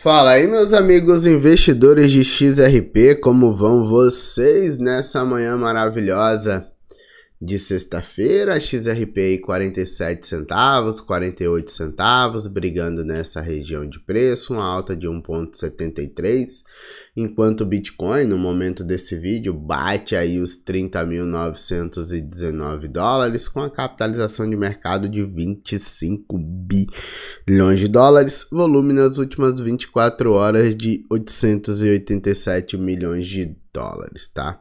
Fala aí, meus amigos investidores de XRP, como vão vocês nessa manhã maravilhosa? de sexta-feira, XRPI 47 centavos, 48 centavos, brigando nessa região de preço, uma alta de 1.73, enquanto o Bitcoin, no momento desse vídeo, bate aí os 30.919 dólares, com a capitalização de mercado de 25 bilhões de dólares, volume nas últimas 24 horas de 887 milhões de dólares, tá?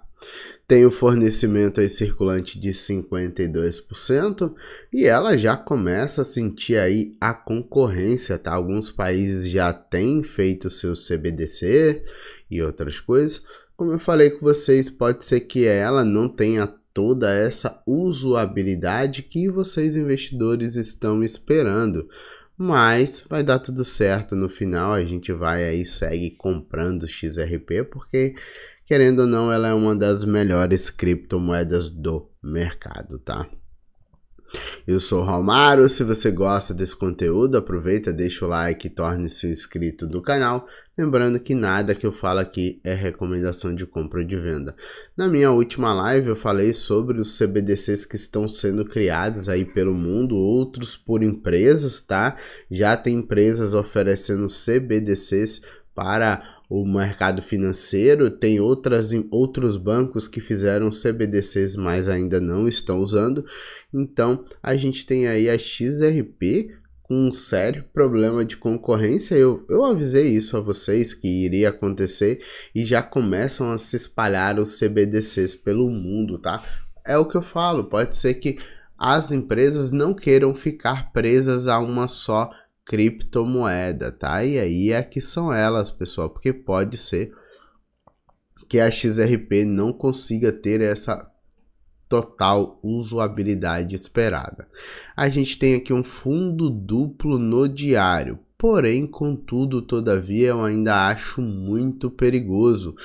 Tem o fornecimento aí circulante de 52% e ela já começa a sentir aí a concorrência, tá? Alguns países já têm feito seu CBDC e outras coisas. Como eu falei com vocês, pode ser que ela não tenha toda essa usabilidade que vocês investidores estão esperando. Mas vai dar tudo certo no final, a gente vai aí segue comprando XRP porque querendo ou não ela é uma das melhores criptomoedas do mercado, tá? Eu sou o Romário, se você gosta desse conteúdo, aproveita, deixa o like e torne-se inscrito do canal. Lembrando que nada que eu falo aqui é recomendação de compra ou de venda. Na minha última live eu falei sobre os CBDCs que estão sendo criados aí pelo mundo, outros por empresas, tá? Já tem empresas oferecendo CBDCs para o mercado financeiro, tem outras, outros bancos que fizeram CBDCs, mas ainda não estão usando. Então a gente tem aí a XRP com um sério problema de concorrência. Eu, eu avisei isso a vocês que iria acontecer e já começam a se espalhar os CBDCs pelo mundo, tá? É o que eu falo, pode ser que as empresas não queiram ficar presas a uma só criptomoeda, tá? E aí é que são elas, pessoal, porque pode ser que a XRP não consiga ter essa total usabilidade esperada. A gente tem aqui um fundo duplo no diário, porém, contudo, todavia, eu ainda acho muito perigoso,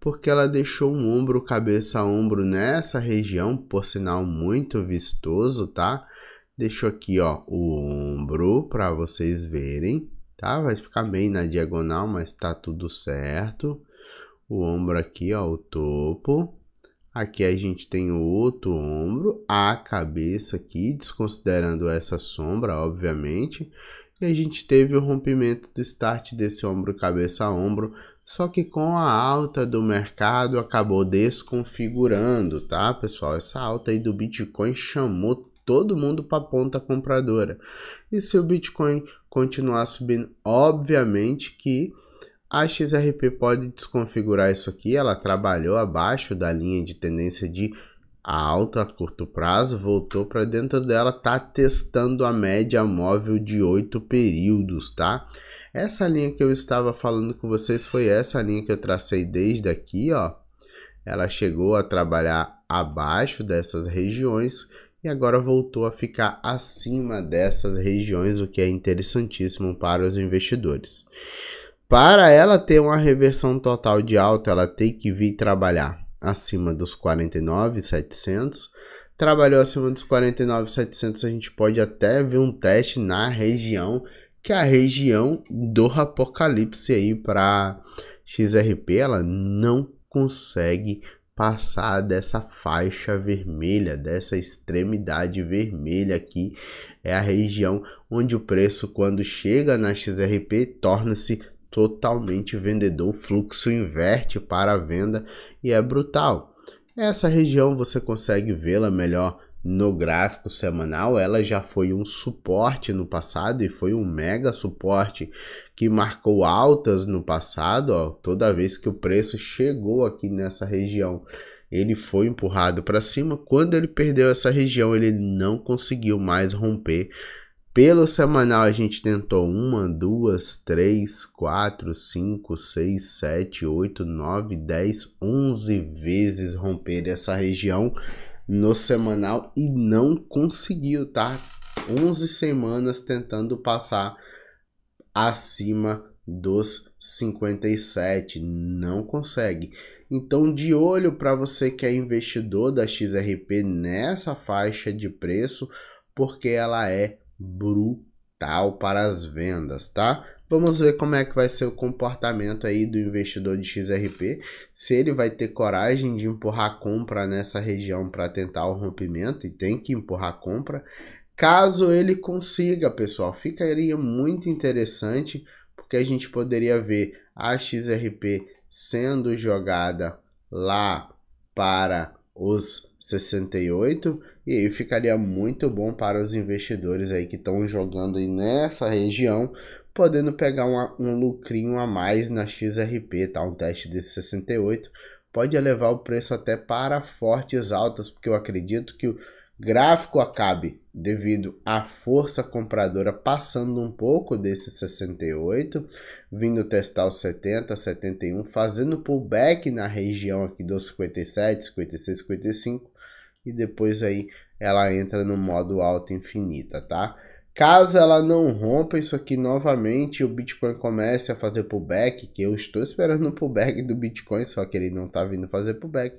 porque ela deixou um ombro cabeça a ombro nessa região, por sinal muito vistoso, tá? Deixo aqui, ó, o ombro para vocês verem, tá? Vai ficar bem na diagonal, mas tá tudo certo. O ombro aqui, ó, o topo. Aqui a gente tem o outro ombro, a cabeça aqui, desconsiderando essa sombra, obviamente. E a gente teve o rompimento do start desse ombro cabeça a ombro, só que com a alta do mercado acabou desconfigurando, tá, pessoal? Essa alta aí do Bitcoin chamou todo mundo para a ponta compradora. E se o Bitcoin continuar subindo, obviamente que a XRP pode desconfigurar isso aqui. Ela trabalhou abaixo da linha de tendência de alta a curto prazo, voltou para dentro dela, está testando a média móvel de oito períodos, tá? Essa linha que eu estava falando com vocês foi essa linha que eu tracei desde aqui, ó. Ela chegou a trabalhar abaixo dessas regiões e agora voltou a ficar acima dessas regiões, o que é interessantíssimo para os investidores. Para ela ter uma reversão total de alta, ela tem que vir trabalhar acima dos 49,700. Trabalhou acima dos 49,700, a gente pode até ver um teste na região, que é a região do apocalipse aí para XRP, ela não consegue passar dessa faixa vermelha, dessa extremidade vermelha aqui, é a região onde o preço quando chega na XRP torna-se totalmente vendedor, o fluxo inverte para a venda e é brutal. Essa região você consegue vê-la melhor no gráfico semanal, ela já foi um suporte no passado e foi um mega suporte que marcou altas no passado, ó, toda vez que o preço chegou aqui nessa região ele foi empurrado para cima. Quando ele perdeu essa região, ele não conseguiu mais romper. Pelo semanal, a gente tentou uma, duas, três, quatro, cinco, seis, sete, oito, nove, dez, onze vezes romper essa região no semanal e não conseguiu, tá? 11 semanas tentando passar acima dos 57, não consegue. Então, de olho para você que é investidor da XRP nessa faixa de preço, porque ela é brutal capital para as vendas, tá? Vamos ver como é que vai ser o comportamento aí do investidor de XRP, se ele vai ter coragem de empurrar a compra nessa região para tentar o rompimento e tem que empurrar a compra. Caso ele consiga, pessoal, ficaria muito interessante porque a gente poderia ver a XRP sendo jogada lá para os 68 e aí ficaria muito bom para os investidores aí que estão jogando nessa região, podendo pegar uma, um lucrinho a mais na XRP, tá? Um teste de 68 pode elevar o preço até para fortes altas, porque eu acredito que o gráfico acabe devido à força compradora passando um pouco desse 68, vindo testar os 70, 71, fazendo pullback na região aqui dos 57, 56, 55 e depois aí ela entra no modo alta infinita, tá? Caso ela não rompa isso aqui novamente, o Bitcoin comece a fazer pullback, que eu estou esperando um pullback do Bitcoin, só que ele não está vindo fazer pullback,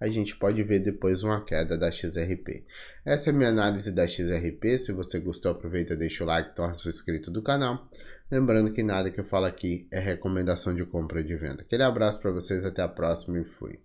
a gente pode ver depois uma queda da XRP. Essa é a minha análise da XRP, se você gostou aproveita, deixa o like, torne-se inscrito do canal. Lembrando que nada que eu falo aqui é recomendação de compra ou de venda. Aquele abraço para vocês, até a próxima e fui.